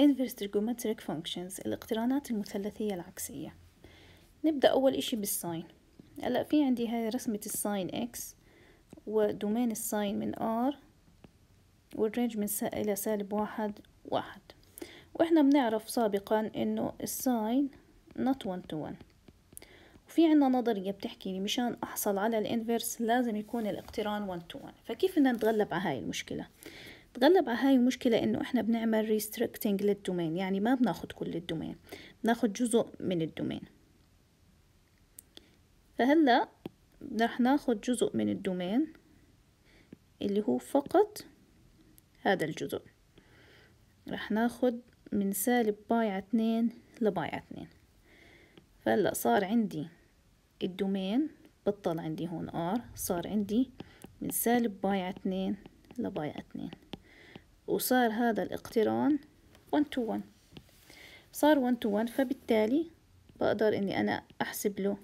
inverse trigonometric functions الاقترانات المثلثية العكسية نبدأ أول إشي بالساين هلا في عندي هاي رسمة الساين إكس ودومين الساين من R والرينج من س... إلى سالب واحد واحد وإحنا بنعرف سابقا إنه الساين not one to one وفي عنا نظرية بتحكي لي مشان أحصل على الإنفرس لازم يكون الاقتران one to one فكيف بدنا نتغلب على هاي المشكلة تغلب على هاي المشكلة انه احنا بنعمل ريستريكتنج للدومين يعني ما بناخد كل الدومين بناخد جزء من الدومين فهلا رح ناخد جزء من الدومين اللي هو فقط هذا الجزء رح ناخد من سالب باي على اتنين لباي على اتنين فهلا صار عندي الدومين بطل عندي هون ار صار عندي من سالب باي على اتنين لباي على اتنين وصار هذا الاقتران 1 تو 1 صار 1 تو 1 فبالتالي بقدر اني انا احسب له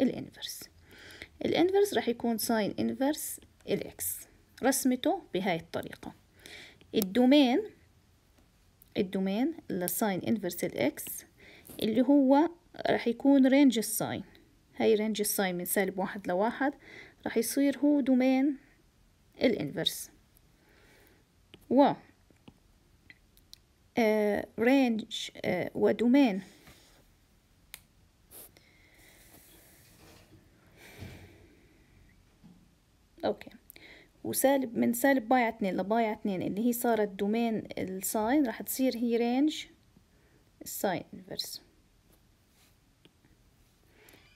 الانفرس الانفرس راح يكون ساين انفرس الاكس رسمته بهاي الطريقة الدومين الدومين لساين انفرس الاكس اللي هو راح يكون رينج الساين هاي رينج الساين من سالب واحد لواحد راح يصير هو دومين الانفرس و رينج آه، آه، ودومين اوكي وسالب من سالب باي اتنين لباي اتنين اللي هي صارت دومين الساين راح تصير هي رينج الساين انفرس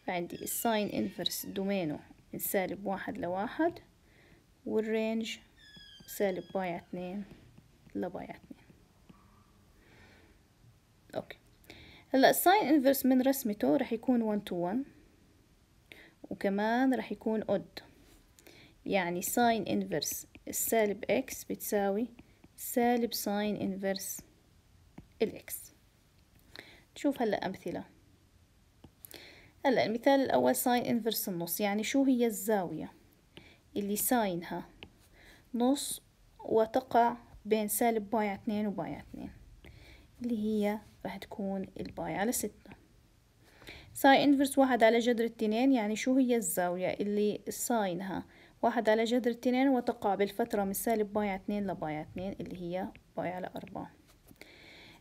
فعندي الساين انفرس دومينه من سالب واحد لواحد والرينج سالب باي اتنين لباي اتنين اوكي هلا الساين انفرس من رسمته رح يكون 1 تو 1 وكمان رح يكون اود يعني ساين انفرس السالب اكس بتساوي سالب ساين انفرس الاكس نشوف هلا امثله هلا المثال الاول ساين انفرس النص يعني شو هي الزاويه اللي ساينها نص وتقع بين سالب باي 2 وباي 2 اللي هي راح تكون الباي على ستة ساي انفرس واحد على جذر اتنين يعني شو هي الزاوية اللي ساينها واحد على جذر اتنين وتقع بالفترة من سالب باي على اتنين لباي على اتنين اللي هي باي على أربعة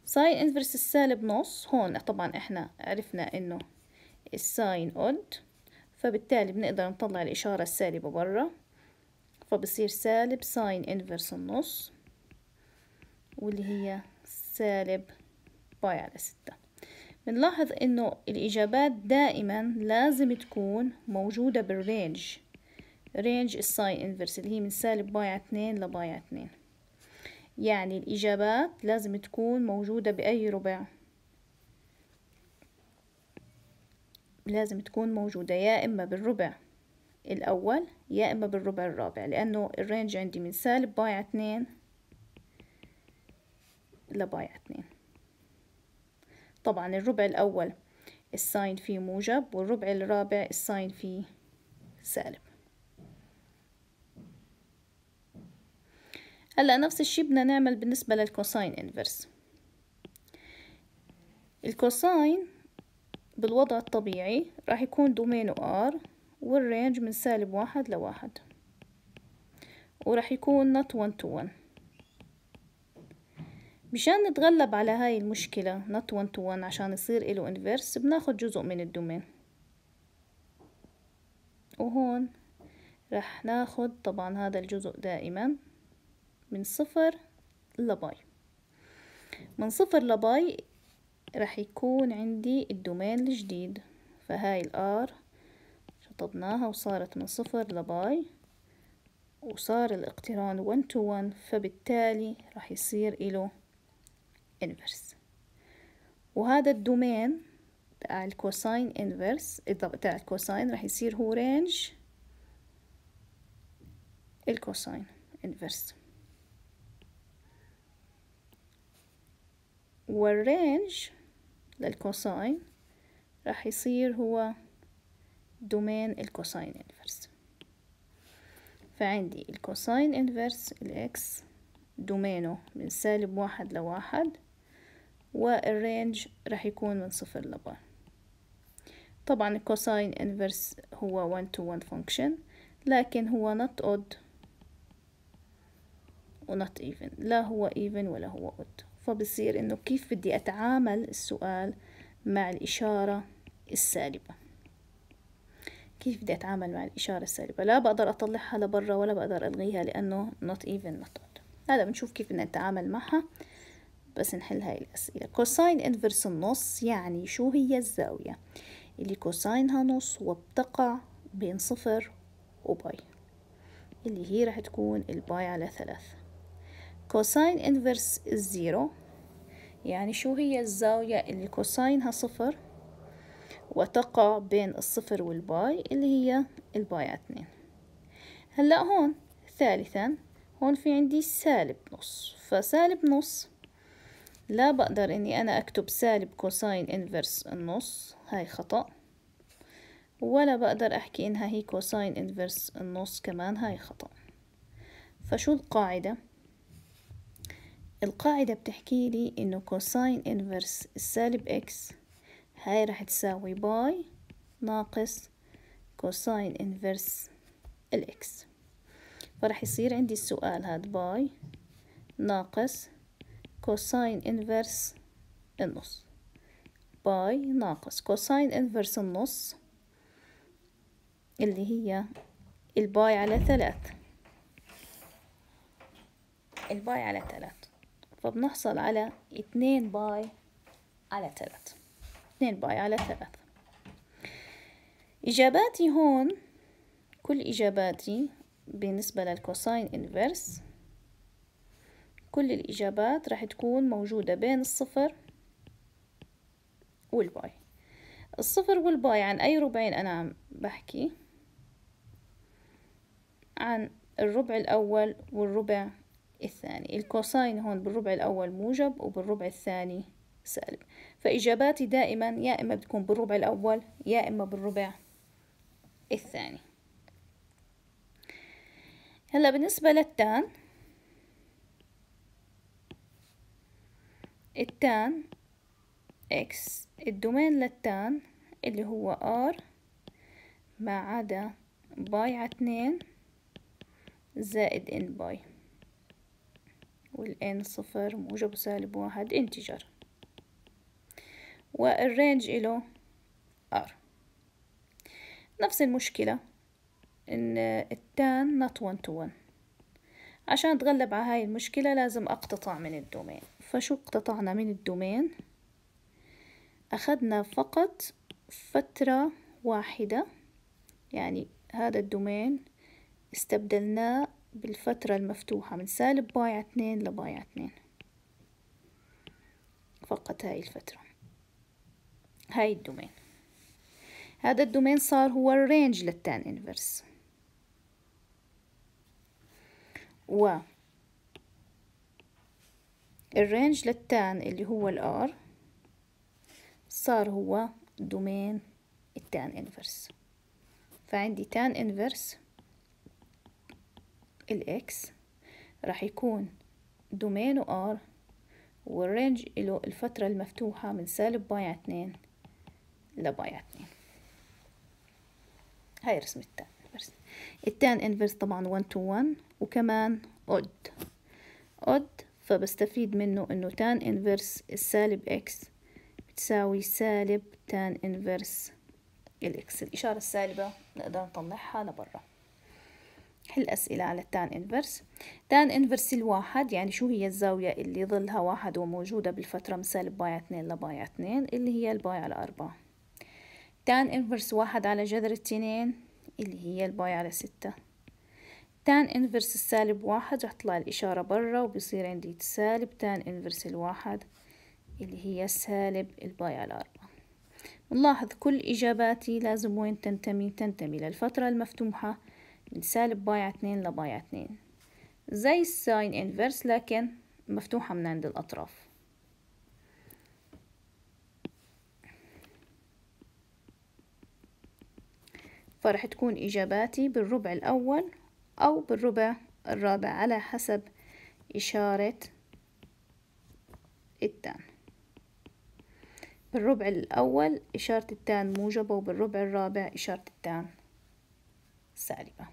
ساين انفرس السالب نص هون طبعا احنا عرفنا انه الساين اود فبالتالي بنقدر نطلع الإشارة السالبة برا فبصير سالب ساين انفرس النص واللي هي سالب باي على ستة بنلاحظ انه الاجابات دائما لازم تكون موجودة بالرينج رينج الساي انفرس اللي هي من سالب باي على اتنين لباي على اتنين يعني الاجابات لازم تكون موجودة باي ربع لازم تكون موجودة يا اما بالربع الأول يا إما بالربع الرابع لأنه الرينج عندي من سالب باي على اتنين لبايع اثنين طبعا الربع الأول الساين فيه موجب والربع الرابع الساين فيه سالب هلا نفس الشي بدنا نعمل بالنسبة للكوساين انفرس الكوساين بالوضع الطبيعي راح يكون دومينه ار والرينج من سالب واحد لواحد وراح يكون نوت 1 تو 1 مشان نتغلب على هاي المشكلة not one to one عشان يصير إله انفيرس بناخد جزء من الدومين وهون رح ناخد طبعا هذا الجزء دائما من صفر لباي من صفر لباي رح يكون عندي الدومين الجديد فهاي الار شطبناها وصارت من صفر لباي وصار الاقتران ون to ون فبالتالي رح يصير إله انفرس وهذا الدومين تاع الكوساين انفرس تاع الكوساين راح يصير هو رينج الكوساين انفرس والرينج للكوساين راح يصير هو دومين الكوساين انفرس فعندي الكوساين انفرس الاكس دومينه من سالب واحد لواحد والرينج راح يكون من صفر لبا طبعا الكوساين انفرس هو 1 to 1 function لكن هو not odd و not even لا هو even ولا هو odd فبصير انه كيف بدي اتعامل السؤال مع الإشارة السالبة كيف بدي أتعامل مع الإشارة السالبة لا بقدر أطلعها لبرا ولا بقدر ألغيها لأنه not even not odd هذا بنشوف كيف بدنا نتعامل معها بس نحل هاي الأسئلة كوساين انفرس النص يعني شو هي الزاوية اللي كوساينها نص وبتقع بين صفر وباي اللي هي راح تكون الباي على ثلاث كوساين انفرس الزيرو يعني شو هي الزاوية اللي كوساينها صفر وتقع بين الصفر والباي اللي هي الباي على اتنين هلأ هون ثالثا هون في عندي سالب نص فسالب نص لا بقدر اني انا اكتب سالب كوساين انفرس النص هاي خطأ ولا بقدر احكي انها هي كوساين انفرس النص كمان هاي خطأ فشو القاعدة القاعدة بتحكي لي انه كوساين انفرس السالب اكس هاي رح تساوي باي ناقص كوساين انفرس الاكس فرح يصير عندي السؤال هاد باي ناقص كوساين انفرس النص باي ناقص كوساين انفرس النص اللي هي الباي على ثلاث الباي على ثلاث فبنحصل على اتنين باي على ثلاث اتنين باي على ثلاث إجاباتي هون كل إجاباتي بالنسبة للكوساين انفرس كل الإجابات راح تكون موجودة بين الصفر والباي الصفر والباي عن أي ربعين أنا عم بحكي عن الربع الأول والربع الثاني الكوساين هون بالربع الأول موجب وبالربع الثاني سالب فإجاباتي دائما يا إما بتكون بالربع الأول يا إما بالربع الثاني هلا بالنسبة للتان التان اكس الدومين للتان اللي هو ار ما عدا باي على اتنين زائد ان باي والان صفر موجب سالب واحد انتجر والرينج إله ار نفس المشكلة ان التان نت ون تو ون عشان أتغلب على هاي المشكلة لازم أقتطع من الدومين فشو اقتطعنا من الدومين أخذنا فقط فترة واحدة يعني هذا الدومين استبدلناه بالفترة المفتوحة من سالب بايع اتنين لبايع اتنين فقط هاي الفترة هاي الدومين هذا الدومين صار هو الرينج للتان انفرس و الرينج للتان اللي هو الار صار هو دومين التان انفرس فعندي تان انفرس الاكس راح يكون دومينه ار والرينج له الفترة المفتوحة من سالب بايع اتنين لبايع اتنين هاي رسمة التان التان انفرس طبعا 1 تو 1 وكمان اود اود فبستفيد منه انه تان انفرس السالب اكس بتساوي سالب تان انفرس الاكس الاشارة السالبة نقدر نطلعها لبرا حل أسئلة على التان انفرس تان انفرس الواحد يعني شو هي الزاوية اللي ظلها واحد وموجودة بالفترة من سالب بايع اتنين لبايع اتنين اللي هي البايع الأربعة تان انفرس واحد على جذر اتنين اللي هي الباي على ستة تان انفرس السالب واحد راح تطلع الإشارة برا وبيصير عندي سالب تان انفرس الواحد اللي هي سالب الباي على أربعة نلاحظ كل إجاباتي لازم وين تنتمي تنتمي للفترة المفتوحة من سالب باي على اتنين لباي على اتنين زي الساين انفرس لكن مفتوحة من عند الأطراف فرح تكون إجاباتي بالربع الأول أو بالربع الرابع على حسب إشارة التان بالربع الأول إشارة التان موجبة وبالربع الرابع إشارة التان سالبة